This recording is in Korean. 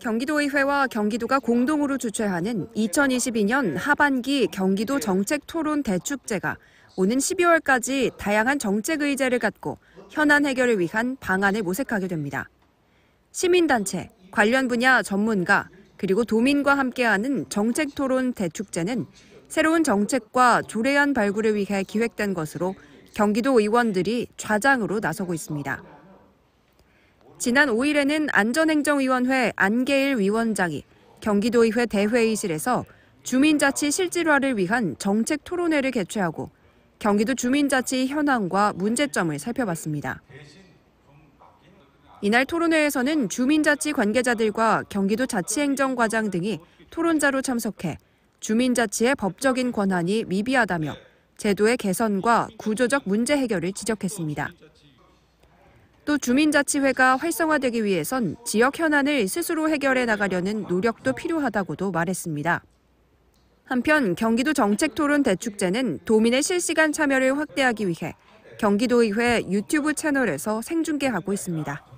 경기도의회와 경기도가 공동으로 주최하는 2022년 하반기 경기도 정책 토론 대축제가 오는 12월까지 다양한 정책 의제를 갖고 현안 해결을 위한 방안을 모색하게 됩니다. 시민단체, 관련 분야 전문가, 그리고 도민과 함께하는 정책 토론 대축제는 새로운 정책과 조례안 발굴을 위해 기획된 것으로 경기도 의원들이 좌장으로 나서고 있습니다. 지난 5일에는 안전행정위원회 안계일 위원장이 경기도의회 대회의실에서 주민자치 실질화를 위한 정책 토론회를 개최하고 경기도 주민자치 현황과 문제점을 살펴봤습니다. 이날 토론회에서는 주민자치 관계자들과 경기도 자치행정과장 등이 토론자로 참석해 주민자치의 법적인 권한이 미비하다며 제도의 개선과 구조적 문제 해결을 지적했습니다. 또 주민자치회가 활성화되기 위해선 지역 현안을 스스로 해결해 나가려는 노력도 필요하다고도 말했습니다. 한편 경기도 정책토론 대축제는 도민의 실시간 참여를 확대하기 위해 경기도의회 유튜브 채널에서 생중계하고 있습니다.